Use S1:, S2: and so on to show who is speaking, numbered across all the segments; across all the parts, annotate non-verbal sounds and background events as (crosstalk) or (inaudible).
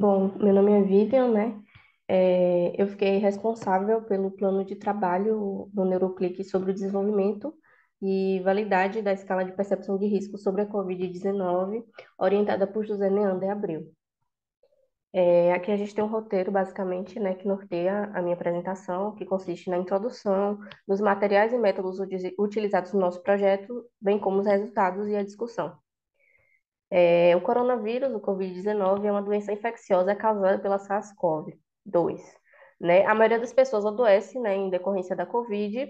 S1: Bom, meu nome é Vivian, né? É, eu fiquei responsável pelo plano de trabalho do Neuroclick sobre o desenvolvimento e validade da escala de percepção de risco sobre a Covid-19, orientada por José Neander abril. É, aqui a gente tem um roteiro, basicamente, né, que norteia a minha apresentação, que consiste na introdução, nos materiais e métodos utilizados no nosso projeto, bem como os resultados e a discussão. É, o coronavírus, o Covid-19, é uma doença infecciosa causada pela SARS-CoV-2. Né? A maioria das pessoas adoece né, em decorrência da Covid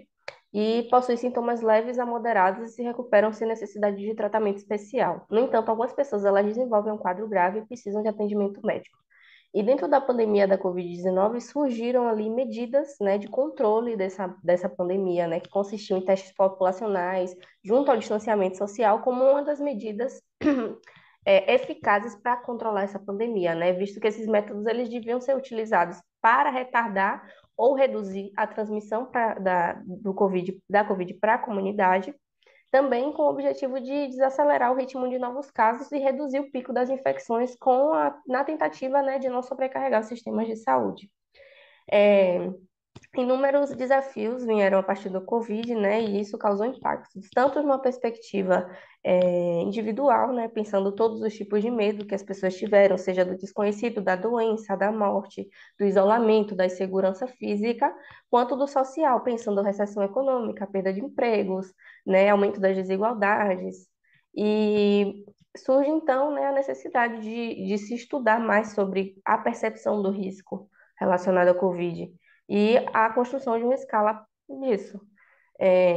S1: e possui sintomas leves a moderados e se recuperam sem necessidade de tratamento especial. No entanto, algumas pessoas elas desenvolvem um quadro grave e precisam de atendimento médico. E dentro da pandemia da Covid-19 surgiram ali medidas né, de controle dessa, dessa pandemia, né, que consistiam em testes populacionais, junto ao distanciamento social, como uma das medidas (clears throat) é, eficazes para controlar essa pandemia, né, visto que esses métodos eles deviam ser utilizados para retardar ou reduzir a transmissão pra, da, do COVID, da Covid para a comunidade, também com o objetivo de desacelerar o ritmo de novos casos e reduzir o pico das infecções com a, na tentativa né, de não sobrecarregar os sistemas de saúde. É, Inúmeros desafios vieram a partir do Covid, né, e isso causou impactos, tanto numa perspectiva é, individual, né, pensando todos os tipos de medo que as pessoas tiveram, seja do desconhecido, da doença, da morte, do isolamento, da insegurança física, quanto do social, pensando recessão econômica, perda de empregos, né, aumento das desigualdades. E surge, então, né, a necessidade de, de se estudar mais sobre a percepção do risco relacionado ao Covid e a construção de uma escala nisso. É,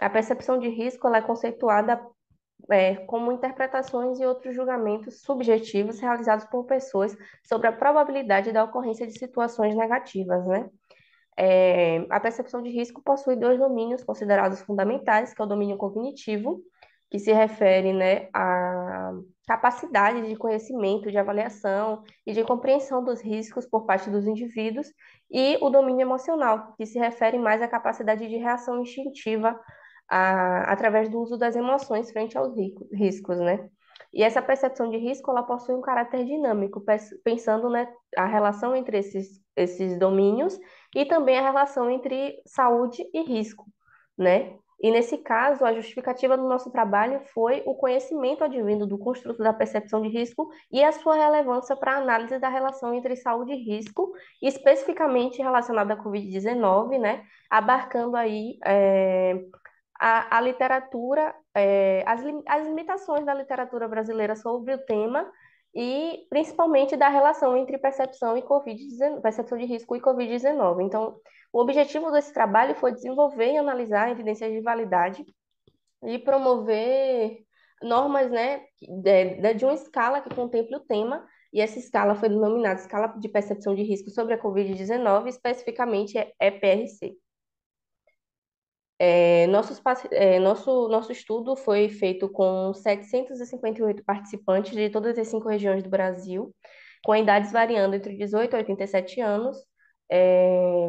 S1: a percepção de risco ela é conceituada é, como interpretações e outros julgamentos subjetivos realizados por pessoas sobre a probabilidade da ocorrência de situações negativas, né? É, a percepção de risco possui dois domínios considerados fundamentais, que é o domínio cognitivo que se refere né, à capacidade de conhecimento, de avaliação e de compreensão dos riscos por parte dos indivíduos, e o domínio emocional, que se refere mais à capacidade de reação instintiva a, através do uso das emoções frente aos riscos, né? E essa percepção de risco, ela possui um caráter dinâmico, pensando né, a relação entre esses, esses domínios e também a relação entre saúde e risco, né? E nesse caso, a justificativa do nosso trabalho foi o conhecimento advindo do construto da percepção de risco e a sua relevância para a análise da relação entre saúde e risco, especificamente relacionada à Covid-19, né? Abarcando aí é, a, a, literatura, é, as, as limitações da literatura brasileira sobre o tema e principalmente da relação entre percepção e COVID percepção de risco e COVID-19. Então, o objetivo desse trabalho foi desenvolver e analisar evidências de validade e promover normas, né, de, de uma escala que contemple o tema, e essa escala foi denominada Escala de Percepção de Risco sobre a COVID-19, especificamente é EPRC. É, nossos, é, nosso, nosso estudo foi feito com 758 participantes de todas as cinco regiões do Brasil, com idades variando entre 18 e 87 anos. É,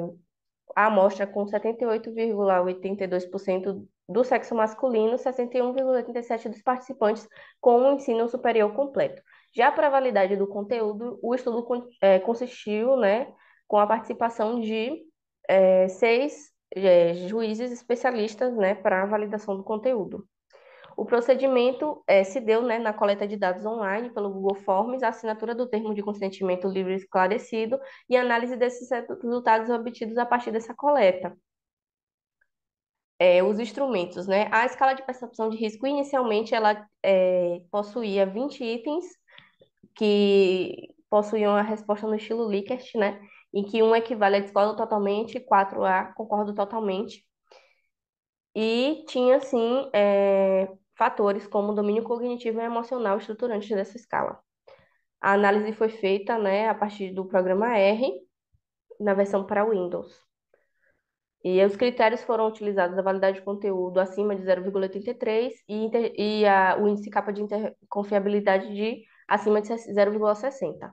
S1: a amostra com 78,82% do sexo masculino, 61,87% dos participantes com um ensino superior completo. Já para a validade do conteúdo, o estudo é, consistiu né, com a participação de é, seis é, juízes especialistas né, para a validação do conteúdo. O procedimento é, se deu né, na coleta de dados online pelo Google Forms, assinatura do termo de consentimento livre esclarecido e análise desses resultados obtidos a partir dessa coleta. É, os instrumentos, né? A escala de percepção de risco, inicialmente, ela é, possuía 20 itens que possuíam a resposta no estilo Likert, né? em que um equivale a discordo totalmente, 4A concordo totalmente. E tinha, sim, é, fatores como domínio cognitivo e emocional estruturantes dessa escala. A análise foi feita né, a partir do programa R, na versão para Windows. E os critérios foram utilizados a validade de conteúdo acima de 0,83 e, inter, e a, o índice capa de inter, confiabilidade de acima de 0,60.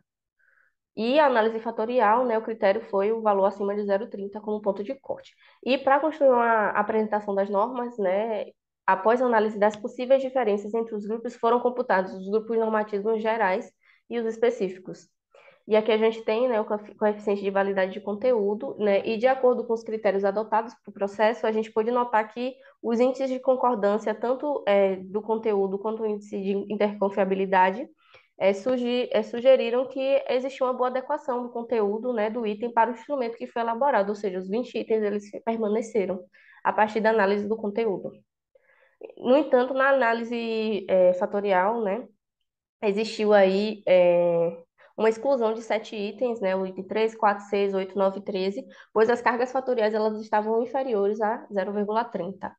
S1: E a análise fatorial, né, o critério foi o valor acima de 0,30 como ponto de corte. E para construir uma apresentação das normas, né, após a análise das possíveis diferenças entre os grupos, foram computados os grupos normativos gerais e os específicos. E aqui a gente tem né, o coeficiente de validade de conteúdo, né, e de acordo com os critérios adotados para o processo, a gente pode notar que os índices de concordância, tanto é, do conteúdo quanto o índice de interconfiabilidade, é, sugi, é, sugeriram que existia uma boa adequação do conteúdo né, do item para o instrumento que foi elaborado, ou seja, os 20 itens eles permaneceram a partir da análise do conteúdo. No entanto, na análise é, fatorial, né, existiu aí é, uma exclusão de sete itens, né, o item 3, 4, 6, 8, 9 e 13, pois as cargas fatoriais elas estavam inferiores a 0,30.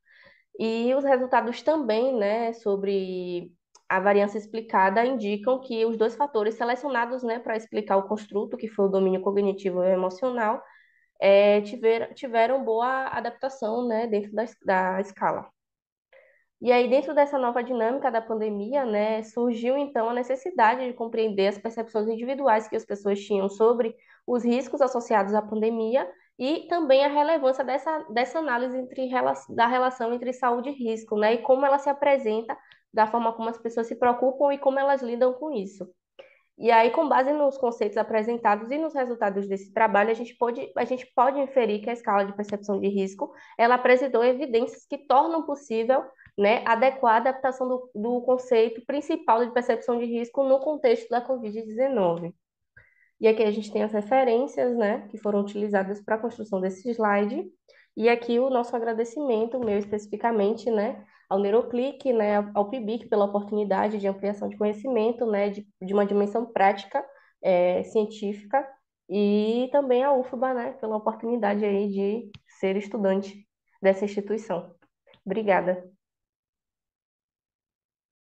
S1: E os resultados também, né, sobre a variância explicada indicam que os dois fatores selecionados né, para explicar o construto, que foi o domínio cognitivo e emocional, é, tiver, tiveram boa adaptação né, dentro da, da escala. E aí, dentro dessa nova dinâmica da pandemia, né, surgiu então a necessidade de compreender as percepções individuais que as pessoas tinham sobre os riscos associados à pandemia e também a relevância dessa, dessa análise entre, da relação entre saúde e risco, né, e como ela se apresenta da forma como as pessoas se preocupam e como elas lidam com isso. E aí, com base nos conceitos apresentados e nos resultados desse trabalho, a gente pode, a gente pode inferir que a escala de percepção de risco ela apresentou evidências que tornam possível né, adequar a adaptação do, do conceito principal de percepção de risco no contexto da Covid-19. E aqui a gente tem as referências né, que foram utilizadas para a construção desse slide. E aqui o nosso agradecimento, meu especificamente, né, ao Neuroclick, né, ao PIBIC, pela oportunidade de ampliação de conhecimento, né, de, de uma dimensão prática, é, científica, e também à UFBA, né, pela oportunidade aí de ser estudante dessa instituição. Obrigada.